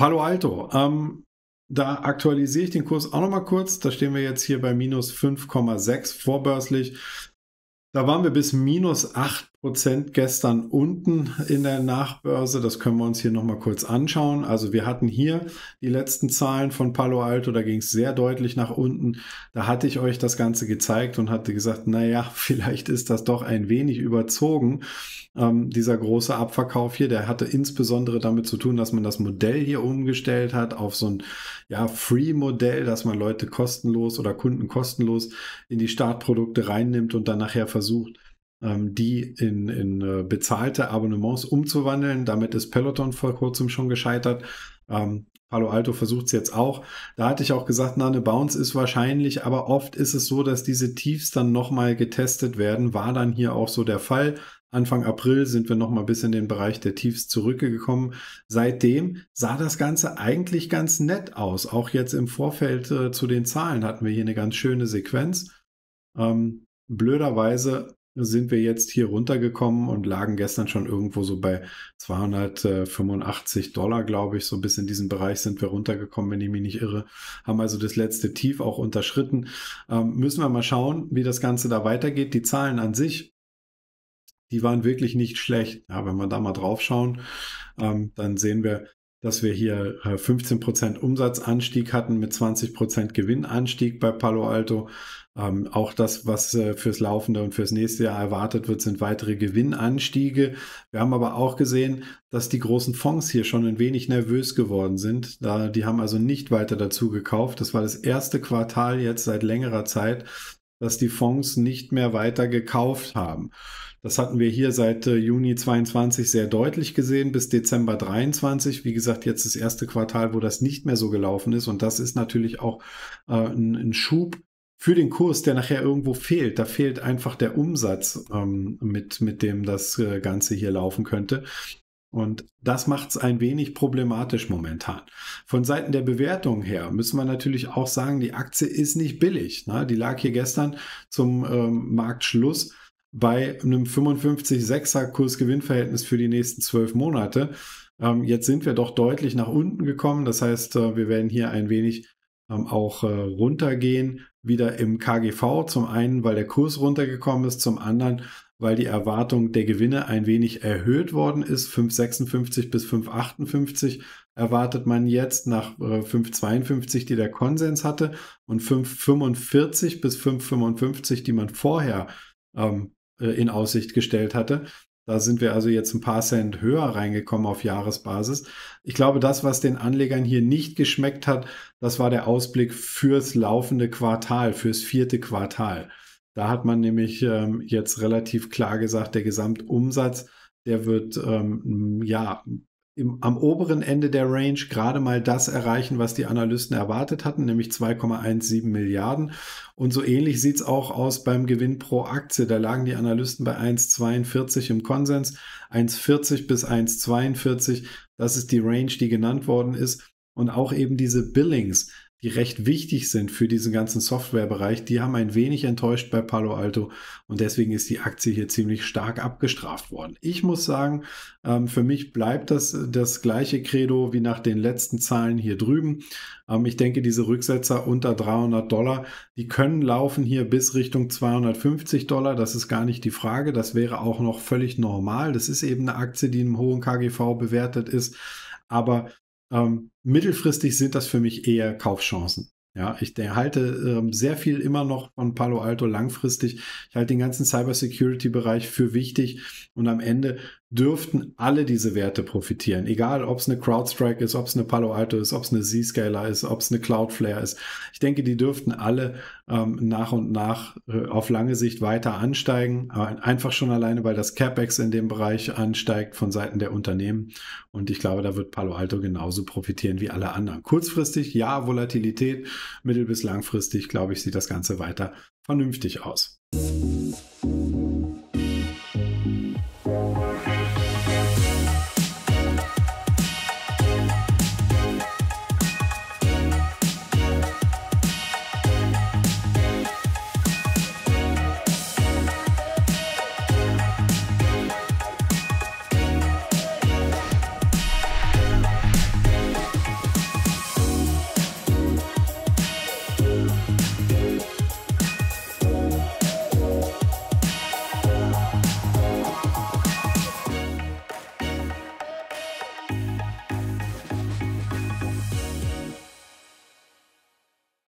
Palo Alto, ähm, da aktualisiere ich den Kurs auch nochmal kurz. Da stehen wir jetzt hier bei minus 5,6 vorbörslich. Da waren wir bis minus 8 Prozent gestern unten in der Nachbörse. Das können wir uns hier nochmal kurz anschauen. Also wir hatten hier die letzten Zahlen von Palo Alto, da ging es sehr deutlich nach unten. Da hatte ich euch das Ganze gezeigt und hatte gesagt, naja, vielleicht ist das doch ein wenig überzogen. Ähm, dieser große Abverkauf hier, der hatte insbesondere damit zu tun, dass man das Modell hier umgestellt hat auf so ein ja, Free-Modell, dass man Leute kostenlos oder Kunden kostenlos in die Startprodukte reinnimmt und dann nachher versucht, ähm, die in, in äh, bezahlte Abonnements umzuwandeln. Damit ist Peloton vor kurzem schon gescheitert. Ähm, Palo Alto versucht es jetzt auch. Da hatte ich auch gesagt, na, eine Bounce ist wahrscheinlich, aber oft ist es so, dass diese Tiefs dann nochmal getestet werden. War dann hier auch so der Fall. Anfang April sind wir nochmal bis in den Bereich der Tiefs zurückgekommen. Seitdem sah das Ganze eigentlich ganz nett aus. Auch jetzt im Vorfeld äh, zu den Zahlen hatten wir hier eine ganz schöne Sequenz. Ähm, blöderweise sind wir jetzt hier runtergekommen und lagen gestern schon irgendwo so bei 285 Dollar, glaube ich. So bis in diesen Bereich sind wir runtergekommen, wenn ich mich nicht irre. Haben also das letzte Tief auch unterschritten. Ähm, müssen wir mal schauen, wie das Ganze da weitergeht. Die Zahlen an sich, die waren wirklich nicht schlecht. Ja, wenn wir da mal drauf schauen, ähm, dann sehen wir, dass wir hier 15% äh, Umsatzanstieg hatten mit 20% Gewinnanstieg bei Palo Alto. Ähm, auch das, was äh, fürs laufende und fürs nächste Jahr erwartet wird, sind weitere Gewinnanstiege. Wir haben aber auch gesehen, dass die großen Fonds hier schon ein wenig nervös geworden sind. Da, die haben also nicht weiter dazu gekauft. Das war das erste Quartal jetzt seit längerer Zeit, dass die Fonds nicht mehr weiter gekauft haben. Das hatten wir hier seit äh, Juni 22 sehr deutlich gesehen bis Dezember 23. Wie gesagt, jetzt das erste Quartal, wo das nicht mehr so gelaufen ist. Und das ist natürlich auch äh, ein, ein, Schub für den Kurs, der nachher irgendwo fehlt. Da fehlt einfach der Umsatz, ähm, mit, mit dem das äh, Ganze hier laufen könnte. Und das macht es ein wenig problematisch momentan. Von Seiten der Bewertung her müssen wir natürlich auch sagen, die Aktie ist nicht billig. Ne? Die lag hier gestern zum ähm, Marktschluss bei einem 55,6er Kursgewinnverhältnis für die nächsten zwölf Monate. Ähm, jetzt sind wir doch deutlich nach unten gekommen. Das heißt, äh, wir werden hier ein wenig ähm, auch äh, runtergehen, wieder im KGV. Zum einen, weil der Kurs runtergekommen ist, zum anderen, weil die Erwartung der Gewinne ein wenig erhöht worden ist. 5,56 bis 5,58 erwartet man jetzt nach 5,52, äh, die der Konsens hatte, und 5,45 bis 5,55, die man vorher ähm, äh, in Aussicht gestellt hatte. Da sind wir also jetzt ein paar Cent höher reingekommen auf Jahresbasis. Ich glaube, das, was den Anlegern hier nicht geschmeckt hat, das war der Ausblick fürs laufende Quartal, fürs vierte Quartal. Da hat man nämlich ähm, jetzt relativ klar gesagt, der Gesamtumsatz, der wird ähm, ja im, am oberen Ende der Range gerade mal das erreichen, was die Analysten erwartet hatten, nämlich 2,17 Milliarden. Und so ähnlich sieht es auch aus beim Gewinn pro Aktie. Da lagen die Analysten bei 1,42 im Konsens, 1,40 bis 1,42. Das ist die Range, die genannt worden ist. Und auch eben diese Billings, die recht wichtig sind für diesen ganzen Softwarebereich, die haben ein wenig enttäuscht bei Palo Alto und deswegen ist die Aktie hier ziemlich stark abgestraft worden. Ich muss sagen, ähm, für mich bleibt das das gleiche Credo wie nach den letzten Zahlen hier drüben. Ähm, ich denke, diese Rücksetzer unter 300 Dollar, die können laufen hier bis Richtung 250 Dollar. Das ist gar nicht die Frage. Das wäre auch noch völlig normal. Das ist eben eine Aktie, die in einem hohen KGV bewertet ist. Aber ähm, mittelfristig sind das für mich eher Kaufchancen. Ja, ich halte ähm, sehr viel immer noch von Palo Alto langfristig. Ich halte den ganzen Cybersecurity-Bereich für wichtig und am Ende dürften alle diese Werte profitieren. Egal, ob es eine CrowdStrike ist, ob es eine Palo Alto ist, ob es eine Zscaler ist, ob es eine Cloudflare ist. Ich denke, die dürften alle ähm, nach und nach äh, auf lange Sicht weiter ansteigen. einfach schon alleine, weil das CapEx in dem Bereich ansteigt von Seiten der Unternehmen. Und ich glaube, da wird Palo Alto genauso profitieren wie alle anderen. Kurzfristig, ja, Volatilität. Mittel- bis langfristig, glaube ich, sieht das Ganze weiter vernünftig aus.